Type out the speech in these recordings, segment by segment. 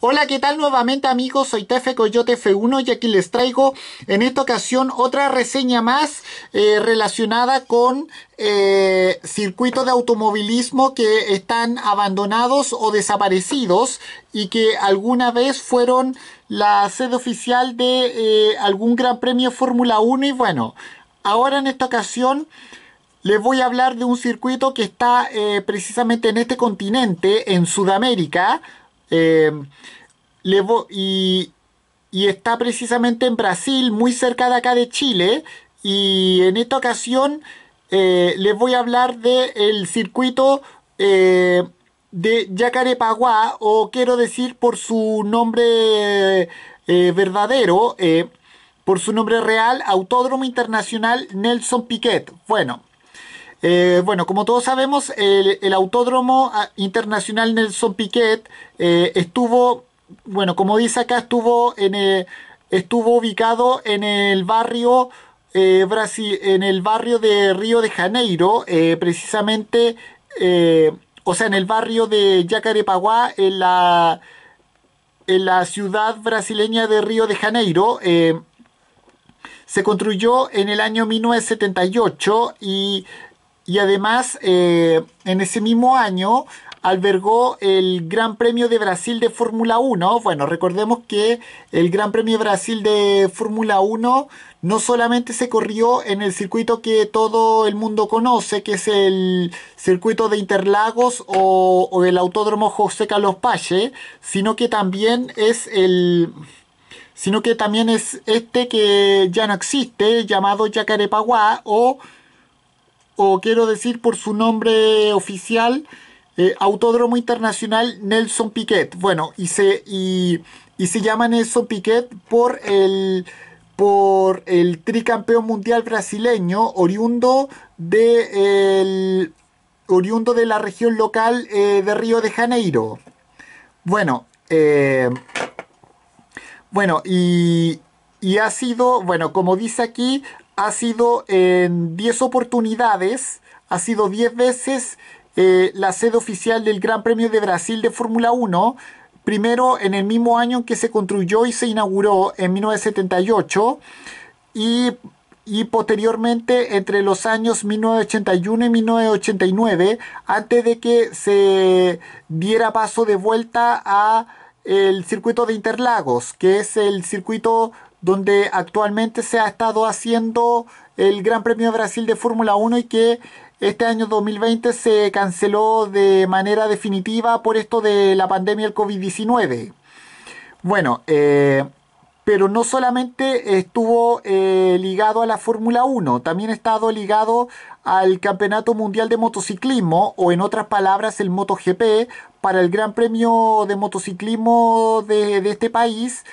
Hola, ¿qué tal nuevamente amigos? Soy Tefe Coyote F1 y aquí les traigo en esta ocasión otra reseña más eh, relacionada con eh, circuitos de automovilismo que están abandonados o desaparecidos y que alguna vez fueron la sede oficial de eh, algún gran premio Fórmula 1 y bueno, ahora en esta ocasión... Les voy a hablar de un circuito que está precisamente en este continente, en Sudamérica, eh, y, está precisamente en Brasil, muy cerca de acá de Chile. Y en esta ocasión eh, les voy a hablar del circuito eh, de Yacarepaguá, o quiero decir por su nombre verdadero, por su nombre real, Autódromo Internacional Nelson Piquet. Bueno, eh, bueno, como todos sabemos, el, Autódromo ah, Internacional Nelson Piquet eh, estuvo, bueno, como dice acá, estuvo, en, eh, estuvo ubicado en el barrio... Brasil, en el barrio de Río de Janeiro, precisamente, o sea, en el barrio de Yacarepaguá, en la, en la ciudad brasileña de Río de Janeiro, se construyó en el año 1978 y y además eh, en ese mismo año albergó el Gran Premio de Brasil de Fórmula 1. Bueno, recordemos que el Gran Premio de Brasil de Fórmula 1 no solamente se corrió en el circuito que todo el mundo conoce, que es el circuito de Interlagos o, el Autódromo José Carlos Pache, sino que también es el sino que también es este que ya no existe, llamado Jacarepaguá o o quiero decir por su nombre oficial, eh, Autódromo Internacional Nelson Piquet. Bueno, y se, y, se llama Nelson Piquet por el, por el tricampeón mundial brasileño, oriundo de, oriundo de la región local eh, de Río de Janeiro. Bueno, eh, bueno, y, y ha sido, bueno, como dice aquí, ha sido en 10 oportunidades, ha sido 10 veces eh, la sede oficial del Gran Premio de Brasil de Fórmula 1. Primero en el mismo año en que se construyó y se inauguró en 1978 y, posteriormente entre los años 1981 y 1989 antes de que se diera paso de vuelta a el circuito de Interlagos, que es el circuito donde actualmente se ha estado haciendo el Gran Premio de Brasil de Fórmula 1 y que este año 2020 se canceló de manera definitiva por esto de la pandemia del COVID-19. Bueno, eh, pero no solamente estuvo eh, ligado a la Fórmula 1, también ha estado ligado al Campeonato Mundial de Motociclismo, o en otras palabras, el MotoGP, para el Gran Premio de Motociclismo de, de este país.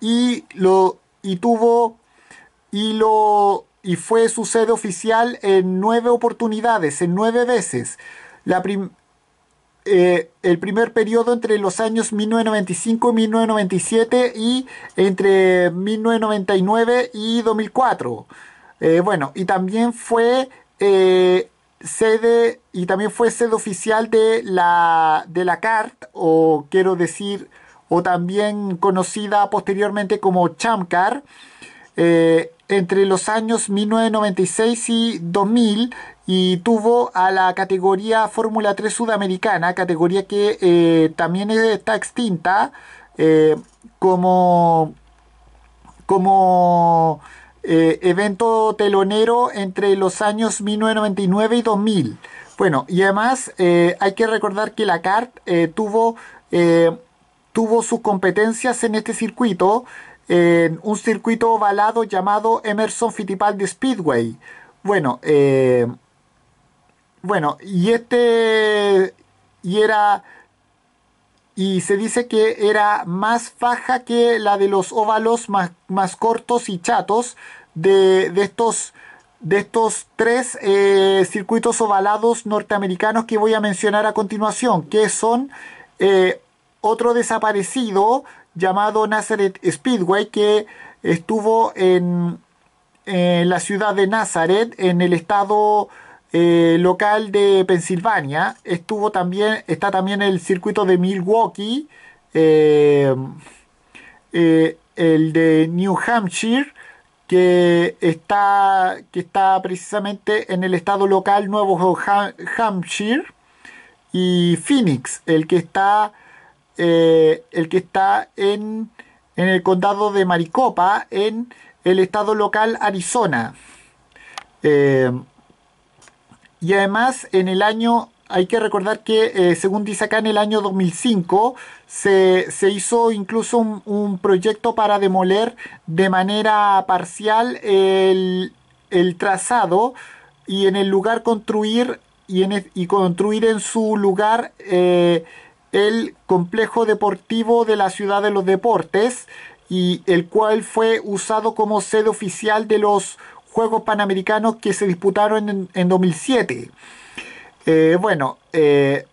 Y lo, y tuvo y lo y fue su sede oficial en nueve oportunidades, en nueve veces. La eh, el primer periodo entre los años 1995 y 1997 y entre 1999 y 2004. Eh, bueno, y también fue eh, sede y también fue sede oficial de la de la CART o quiero decir también conocida posteriormente como Chamcar, eh, entre los años 1996 y 2000 y tuvo a la categoría Fórmula 3 Sudamericana, categoría que eh, también está extinta eh, como, como evento telonero entre los años 1999 y 2000. Bueno, y además hay que recordar que la CART tuvo tuvo sus competencias en este circuito, en un circuito ovalado llamado Emerson Fittipaldi Speedway. Bueno, eh, bueno, y este, y era, y se dice que era más faja que la de los óvalos más, más cortos y chatos de, estos de estos tres eh, circuitos ovalados norteamericanos que voy a mencionar a continuación, que son eh, otro desaparecido llamado Nazareth Speedway que estuvo en, la ciudad de Nazareth, en el estado eh, local de Pensilvania. Estuvo también, está también el circuito de Milwaukee, eh, eh, el de New Hampshire, que está, que está precisamente en el estado local Nuevo Hampshire, y Phoenix, el que está eh, el que está en, en el condado de Maricopa, en el estado local Arizona. Eh, y además en el año, hay que recordar que eh, según dice acá en el año 2005, se, hizo incluso un, proyecto para demoler de manera parcial el, trazado y en el lugar construir y, en, y construir en su lugar el complejo deportivo de la ciudad de los deportes y el cual fue usado como sede oficial de los Juegos Panamericanos que se disputaron en, 2007. Eh, bueno, eh,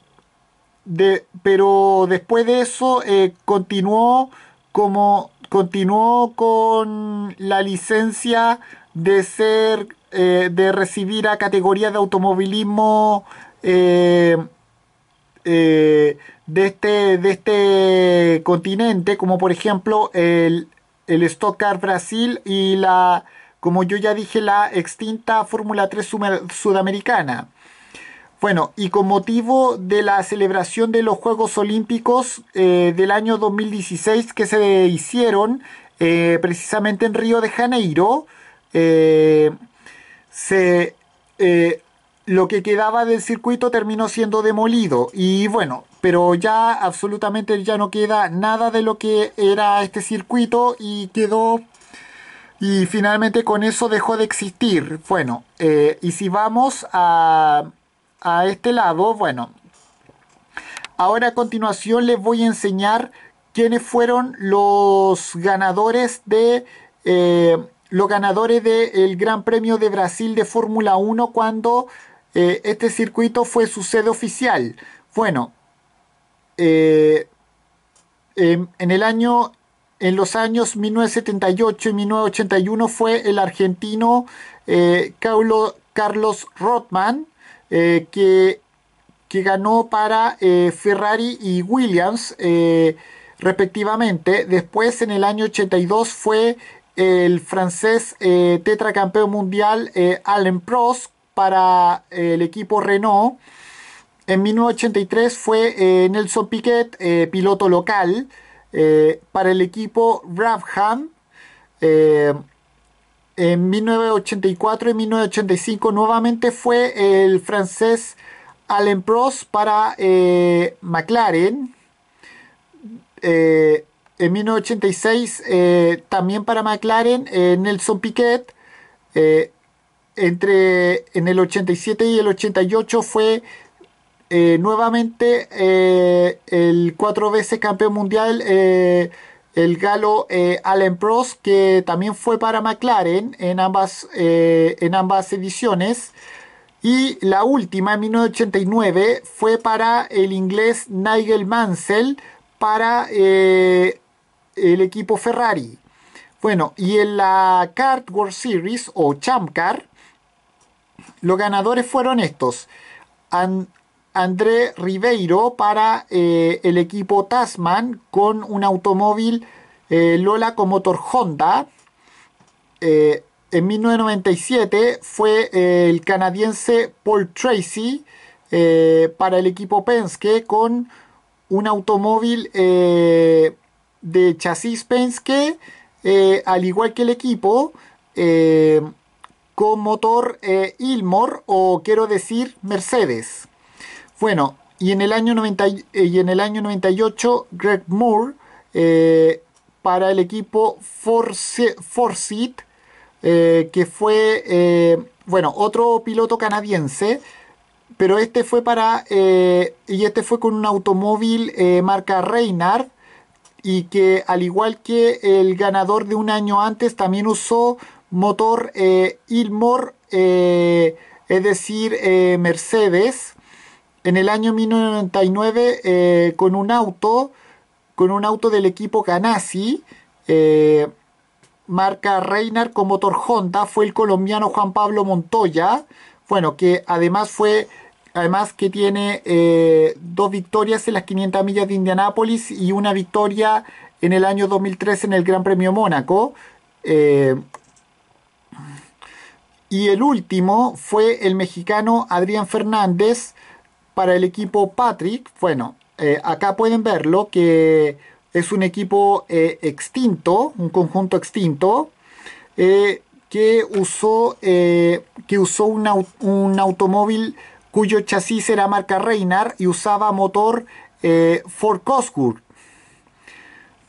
de, pero después de eso eh, continuó como continuó con la licencia de ser de recibir a categoría de automovilismo de este, de este continente, como por ejemplo el, el Stock Car Brasil y la, como yo ya dije, la extinta Fórmula 3 sudamericana. Bueno, y con motivo de la celebración de los Juegos Olímpicos eh, del año 2016 que se hicieron eh, precisamente en Río de Janeiro, eh, se, lo que quedaba del circuito terminó siendo demolido. Y bueno, pero ya absolutamente ya no queda nada de lo que era este circuito y quedó y finalmente con eso dejó de existir. Bueno, eh, y si vamos a, este lado, bueno, ahora a continuación les voy a enseñar quiénes fueron los ganadores de... Eh, los ganadores del Gran Premio de Brasil de Fórmula 1 cuando eh, este circuito fue su sede oficial. Bueno, eh, em, en, el año, en los años 1978 y 1981 fue el argentino eh, Carlos Rothman eh, que, que, ganó para Ferrari y Williams respectivamente. Después, en el año 82, fue el francés tetracampeón mundial Alain Prost para el equipo Renault. En 1983 fue eh, Nelson Piquet, eh, piloto local, eh, para el equipo Brabham. en 1984 y 1985 nuevamente fue el francés Allen Prost para McLaren. en 1986 también para McLaren Nelson Piquet entre en el 87 y el 88 fue eh, nuevamente eh, el cuatro veces campeón mundial, eh, el galo Allen Prost, que también fue para McLaren en ambas, en ambas ediciones. Y la última, en 1989, fue para el inglés Nigel Mansell para el equipo Ferrari. Bueno, y en la Card World Series o Champ Car, los ganadores fueron estos. André Ribeiro para eh, el equipo Tasman con un automóvil eh, Lola con motor Honda. Eh, en 1997 fue el canadiense Paul Tracy para el equipo Penske con un automóvil de chasis Penske, al igual que el equipo con motor Ilmor o quiero decir Mercedes. Bueno, y en el año, eh, en el año 98, Greg Moore eh, para el equipo Force, Forsyth, eh, que fue, bueno, otro piloto canadiense, pero este fue para, y este fue con un automóvil marca Reynard, y que al igual que el ganador de un año antes, también usó motor Ilmor, es decir, Mercedes en el año 1999 eh, con un auto, con un auto del equipo Ganassi, eh, marca Reynard con motor Honda, fue el colombiano Juan Pablo Montoya, bueno, que además fue, además que tiene eh, dos victorias en las 500 millas de Indianápolis y una victoria en el año 2013 en el Gran Premio Mónaco. y el último fue el mexicano Adrián Fernández, para el equipo Patrick, bueno, eh, acá pueden verlo que es un equipo eh, extinto, un conjunto extinto, eh, que, usó, que usó un, automóvil cuyo chasis era marca Reynard y usaba motor Ford Cosworth.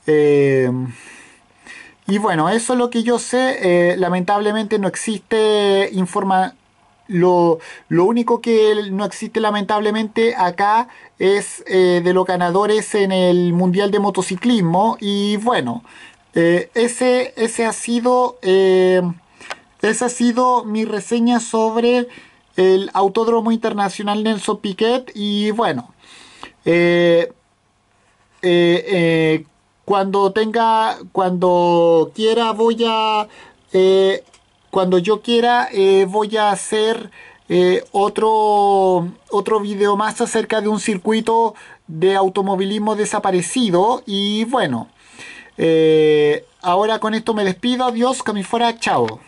Em, y bueno, eso es lo que yo sé. lamentablemente no existe información lo, único que no existe lamentablemente acá es eh, de los ganadores en el Mundial de Motociclismo y bueno, eh, ese, ese, ha sido, eh, esa ha sido mi reseña sobre el Autódromo Internacional Nelson Piquet y bueno, cuando tenga, cuando quiera voy a cuando yo quiera eh, voy a hacer eh, otro, otro video más acerca de un circuito de automovilismo desaparecido y bueno, eh, ahora con esto me despido, adiós, que fuera, chao.